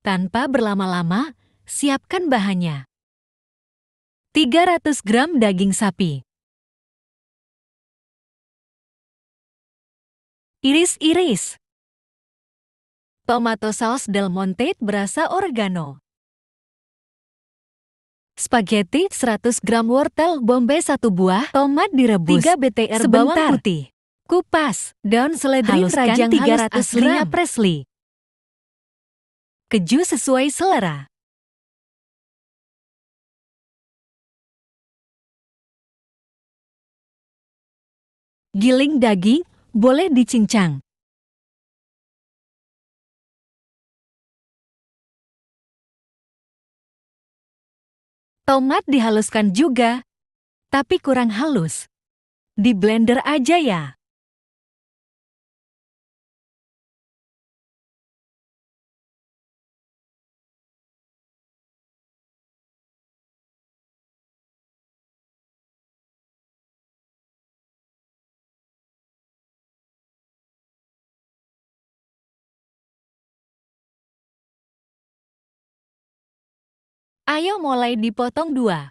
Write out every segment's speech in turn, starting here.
Tanpa berlama-lama, siapkan bahannya. 300 gram daging sapi. Iris-iris. Tomato saus Del Monte berasa oregano. Spaghetti 100 gram wortel bombay 1 buah, tomat direbus 3 BTR Sebentar. bawang putih. Kupas, daun seledri Haluskan rajang 300 halus aslinya Presley keju sesuai selera. Giling daging boleh dicincang. Tomat dihaluskan juga, tapi kurang halus. Di blender aja ya. Ayo mulai dipotong dua.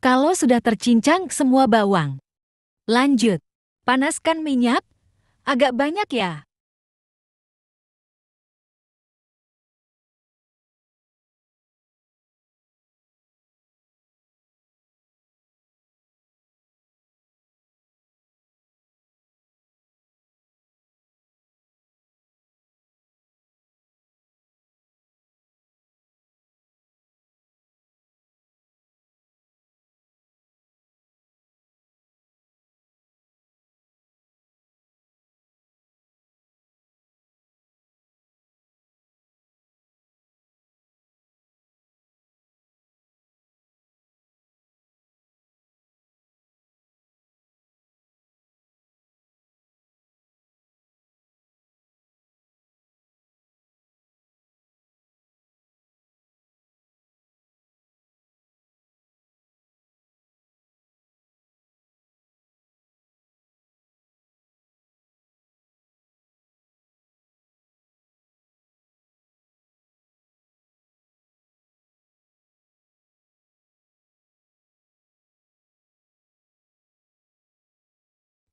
Kalau sudah tercincang semua bawang. Lanjut. Panaskan minyak. Agak banyak ya.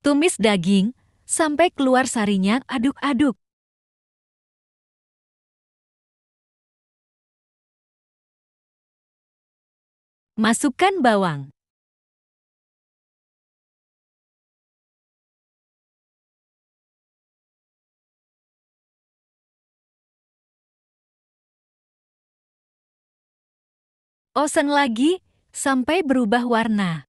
Tumis daging, sampai keluar sarinya aduk-aduk. Masukkan bawang. Oseng lagi sampai berubah warna.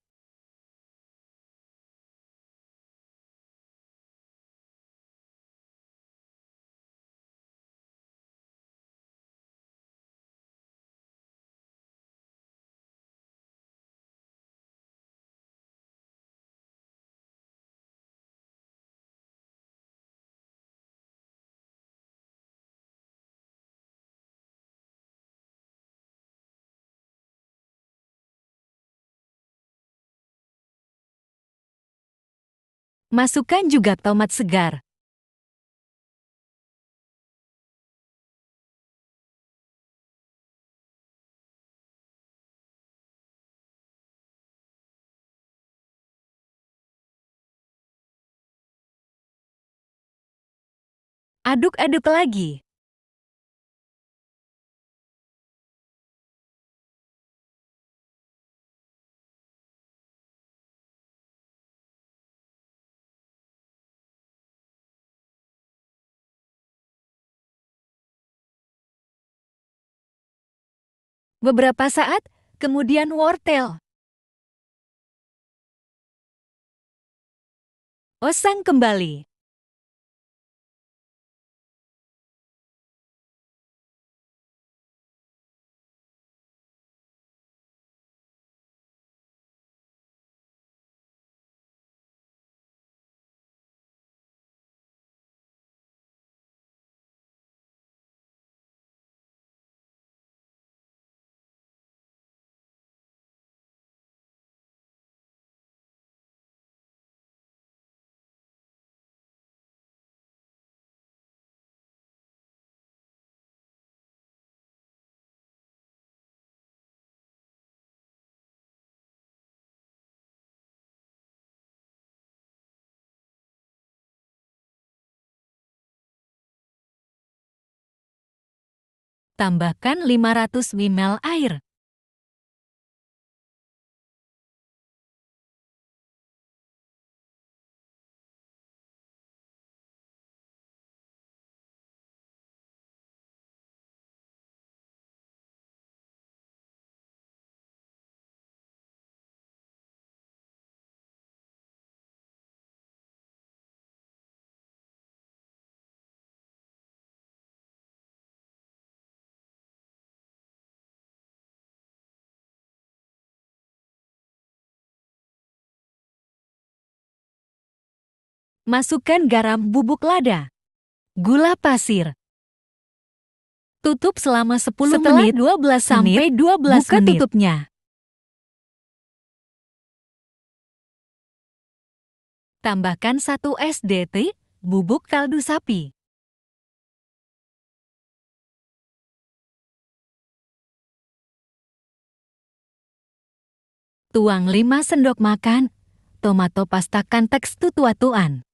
Masukkan juga tomat segar. Aduk-aduk lagi. Beberapa saat, kemudian wortel. Osang kembali. tambahkan 500 ml air. Masukkan garam bubuk lada. Gula pasir. Tutup selama 10 Setelah menit 12 sampai 12 menit. Buka menit. tutupnya. Tambahkan 1 SDT bubuk kaldu sapi. Tuang 5 sendok makan, tomato pastakan tua tuan.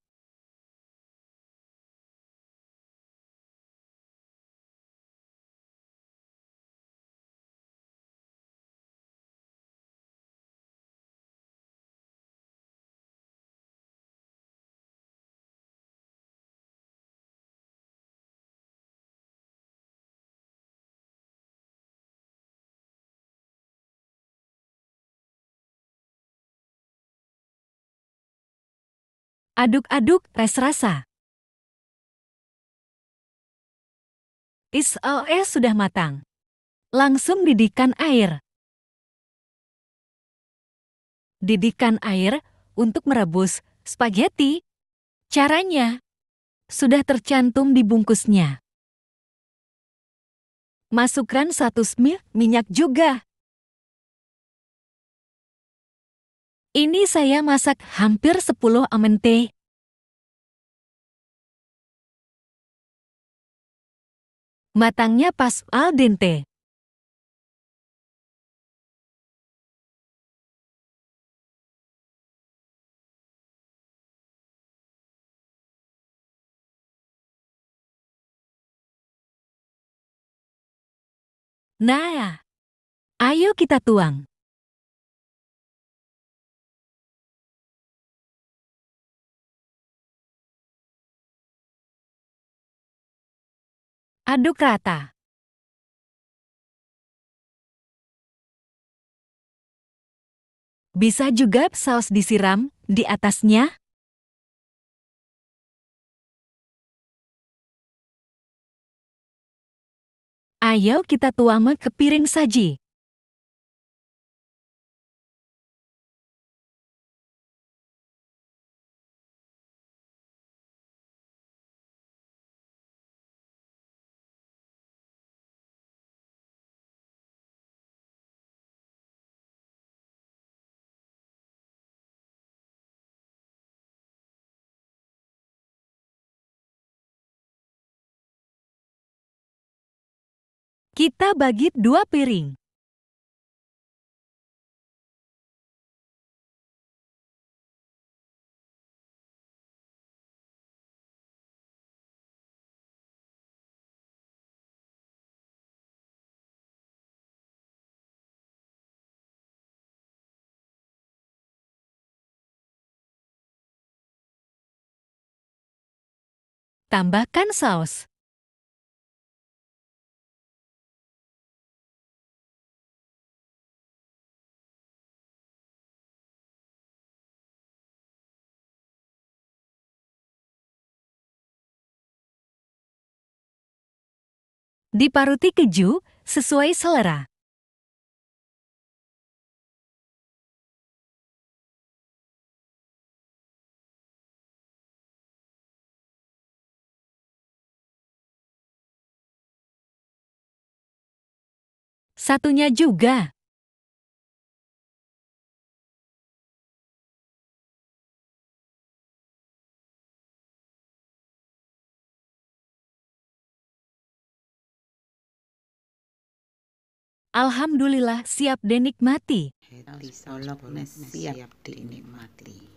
Aduk-aduk tes rasa. Isle sudah matang. Langsung didihkan air. Didihkan air untuk merebus spaghetti. Caranya sudah tercantum di bungkusnya. Masukkan satu smil minyak juga. Ini saya masak hampir 10 amente. Matangnya pas al dente. Nah, ya, ayo kita tuang. Aduk rata. Bisa juga saus disiram di atasnya. Ayo kita tuang ke piring saji. Kita bagi dua piring. Tambahkan saus. Diparuti keju sesuai selera. Satunya juga. Alhamdulillah siap dinikmati. Healthy siap dinikmati.